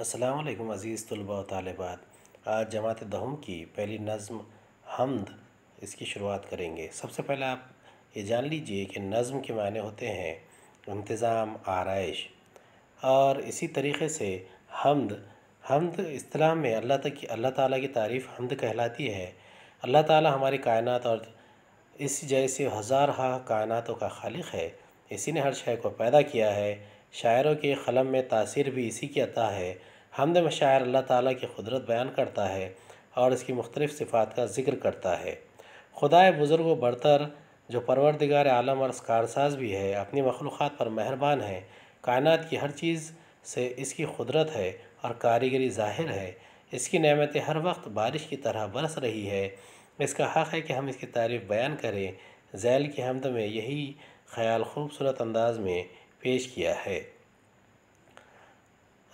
अस्सलाम अज़ीज़ तलबा तालबात आज जमात दहम की पहली नज़म हमद इसकी शुरुआत करेंगे सबसे पहले आप ये जान लीजिए कि नज़म के मायने होते हैं इंतज़ाम आरइश और इसी तरीके से हमद हमद इस्लाम में अल्लाह तक अल्लाह ताला की तारीफ़ हमद कहलाती है अल्लाह ताला हमारी कायनात और इस जैसे हज़ार हा कायनातों का खालिक है इसी ने हर शय को पैदा किया है शायरों के क़लम में तासीर भी इसी की अता है हमद मशायर अल्लाह ताली की कुदरत बयान करता है और इसकी मुख्तलिफ़ सिफ़ात का जिक्र करता है खुदा बुज़ुर्ग व बरतर जो परवरदिगार आलम और कारसाज भी है अपनी मखलूक़ात पर मेहरबान है कायनात की हर चीज़ से इसकी कुदरत है और कारीगरी ज़ाहिर है इसकी नमतें हर वक्त बारिश की तरह बरस रही है इसका हक़ है कि हम इसकी तारीफ़ बयान करें जैल की हमद में यही ख्याल खूबसूरत अंदाज में पेश किया है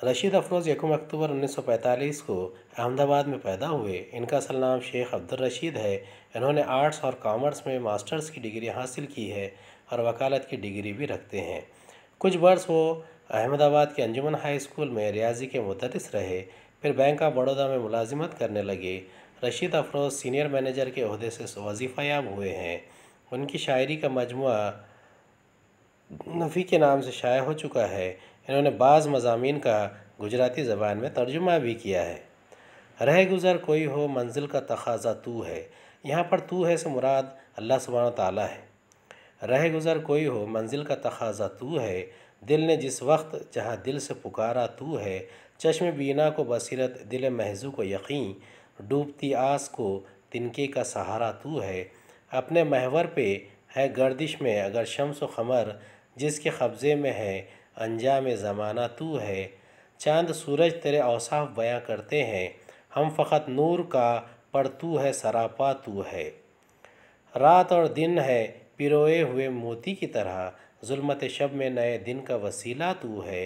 रशीद अफरोज़ यकम अक्टूबर 1945 को अहमदाबाद में पैदा हुए इनका असल नाम शेख अब्दुल रशीद है इन्होंने आर्ट्स और कॉमर्स में मास्टर्स की डिग्री हासिल की है और वकालत की डिग्री भी रखते हैं कुछ वर्ष वो अहमदाबाद के अंजुमन हाई स्कूल में रियाजी के मुदरस रहे फिर बैंक ऑफ बड़ौदा में मुलाजिमत करने लगे रशीद अफरोज़ सीनियर मैनेजर के अहदे से वजीफ़ायाब हुए हैं उनकी शायरी का मजमू नफ़ी के नाम से शाया हो चुका है इन्होंने बाज़ मजामी का गुजराती ज़बान में तर्जुमा भी किया है रह गुज़र कोई हो मंजिल का तकाजा तू है यहाँ पर तू है से मुराद अल्लाह सुबहान तला है रह गुज़र कोई हो मंजिल का तकाजा तू है दिल ने जिस वक्त जहाँ दिल से पुकारा तू है चश्म बीना को बसरत दिल महजू को यकीन डूबती आस को तिनके का सहारा तू है अपने महवर पे है गर्दिश में अगर शम्स व खमर जिसके कब्ज़े में है अनजाम ज़माना तू है चांद सूरज तेरे औसाफ बयां करते हैं हम फ़कत नूर का पर तू है सरापा तू है रात और दिन है पिरोए हुए मोती की तरह जुल्मत शब में नए दिन का वसीला तू है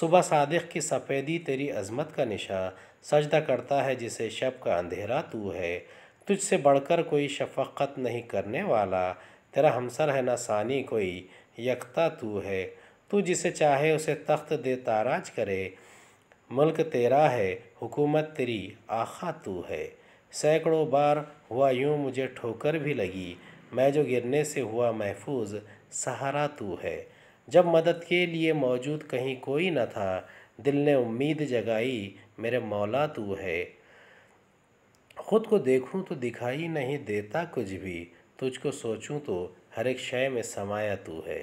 सुबह सादिक की सफ़ेदी तेरी अजमत का निशान सजदा करता है जिसे शब का अंधेरा तू है तुझसे बढ़कर कोई शफक़त नहीं करने वाला तेरा हमसर है ना सानी कोई यकता तू है तू जिसे चाहे उसे तख्त दे ताराज करे मुल्क तेरा है हुकूमत तेरी आखा तू है सैकड़ों बार हुआ यूँ मुझे ठोकर भी लगी मैं जो गिरने से हुआ महफूज सहारा तू है जब मदद के लिए मौजूद कहीं कोई न था दिल ने उम्मीद जगाई मेरे मौला तू है ख़ुद को देखूं तो दिखाई नहीं देता कुछ भी तुझको सोचूं तो हर एक शय में समाया तू है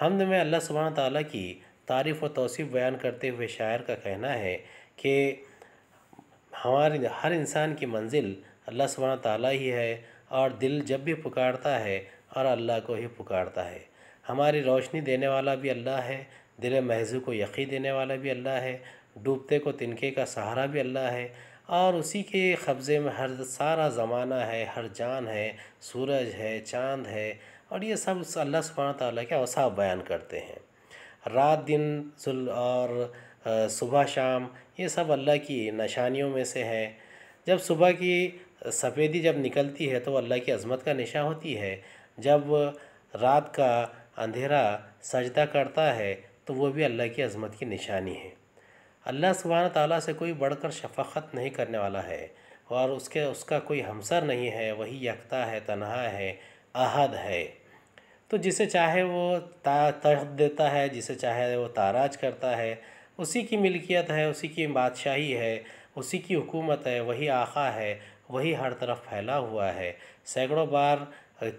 हमद में अल्लाह सुबह ताली की तारीफ़ व तोसीफ़ बयान करते हुए शायर का कहना है कि हमारे हर इंसान की मंजिल अल्लाह सुबह ताली ही है और दिल जब भी पुकारता है और अल्लाह को ही पुकारता है हमारी रोशनी देने वाला भी अल्लाह है दिल महजू को यकी देने वाला भी अल्लाह है डूबते को तिनके का सहारा भी अल्लाह है और उसी के कब्ज़े में हर सारा ज़माना है हर जान है सूरज है चाँद है और ये सब अल्लाह सुबहान ताली के अवसा बयान करते हैं रात दिन जुल और सुबह शाम ये सब अल्लाह की निशानियों में से है जब सुबह की सफ़ेदी जब निकलती है तो अल्लाह की अजमत का निशा होती है जब रात का अंधेरा सजदा करता है तो वो भी अल्लाह की अजमत की निशानी है अल्लाह सुबहान ताली से कोई बढ़कर शफ़त नहीं करने वाला है और उसके उसका कोई हमसर नहीं है वही यकता है तनहा है अहद है तो जिसे चाहे वो तहत देता है जिसे चाहे वो ताराज करता है उसी की मिल्कियत है उसी की बादशाही है उसी की हुकूमत है वही आका है वही हर तरफ फैला हुआ है सैकड़ों बार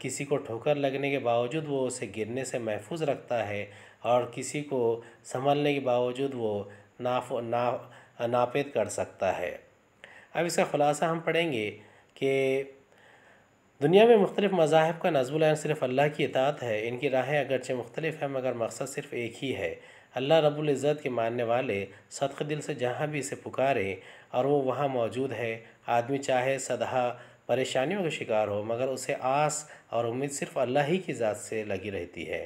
किसी को ठोकर लगने के बावजूद वो उसे गिरने से महफूज रखता है और किसी को संभलने के बावजूद वो नाफ ना नापेद कर सकता है अब इसका ख़ुलासा हम पढ़ेंगे कि दुनिया में मुख्तलिफ मजाहब का नजबुल सिर्फ अल्लाह की इतात है इनकी राहें अगरचे मुख्तलिफ हैं मगर मकसद सिर्फ एक ही है अल्लाह रबुल्ज़त के मानने वाले सदक दिल से जहाँ भी इसे पुकारें और वो वहाँ मौजूद है आदमी चाहे सदा परेशानियों का शिकार हो मगर उसे आस और उम्मीद सिर्फ़ अल्लाह ही की ज़ात से लगी रहती है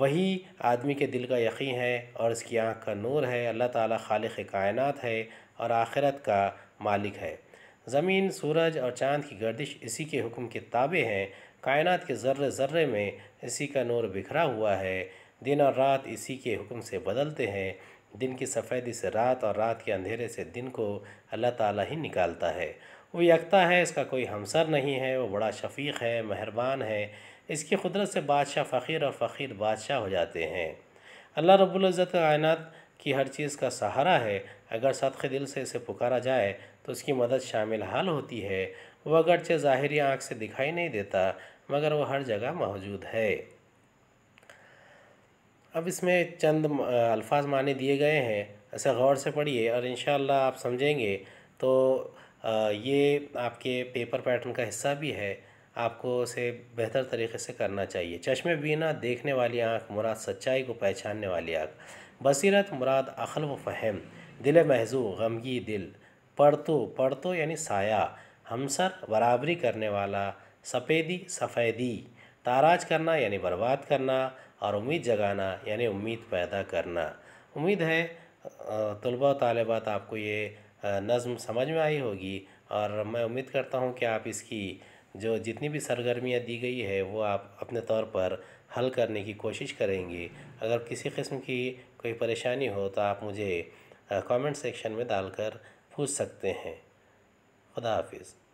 वही आदमी के दिल का यकीन है और इसकी आँख का नूर है अल्लाह ताला खालिक कायनात है और आखिरत का मालिक है ज़मीन सूरज और चाँद की गर्दिश इसी के हुक्म के ताबे हैं कायनात के ज़र्रे ज़र्रे में इसी का नूर बिखरा हुआ है दिन और रात इसी के हुक्म से बदलते हैं दिन की सफ़ेदी से रात और रात के अंधेरे से दिन को अल्लाह ताला ही निकालता है वो यकता है इसका कोई हमसर नहीं है वो बड़ा शफीक है मेहरबान है इसकी कुदरत से बादशाह फ़ीर और फ़ीर बादशाह हो जाते हैं अल्लाह रब्ज़त कायनत की हर चीज़ का सहारा है अगर सदक़ दिल से इसे पुकारा जाए तो उसकी मदद शामिल हाल होती है वह अगरचे ज़ाहरी आँख से दिखाई नहीं देता मगर वह हर जगह मौजूद है अब इसमें चंद अल्फाज माने दिए गए हैं ऐसे गौर से पढ़िए और इन आप समझेंगे तो ये आपके पेपर पैटर्न का हिस्सा भी है आपको उसे बेहतर तरीके से करना चाहिए चश्मे बीना देखने वाली आँख मुराद सच्चाई को पहचानने वाली आँख बसरत मुराद अखल व फ़हम दिल महजू गमगी दिल पड़तो पड़तो यानी साया हमसर बराबरी करने वाला सफ़ेदी सफ़ेदी ताराज करना यानी बर्बाद करना और उम्मीद जगाना यानी उम्मीद पैदा करना उम्मीद है तलबा तलबात आपको ये नज़म समझ में आई होगी और मैं उम्मीद करता हूँ कि आप इसकी जो जितनी भी सरगर्मियाँ दी गई है वो आप अपने तौर पर हल करने की कोशिश करेंगे अगर किसी किस्म की कोई परेशानी हो तो आप मुझे कमेंट सेक्शन में डालकर पूछ सकते हैं खुदा हाफिज़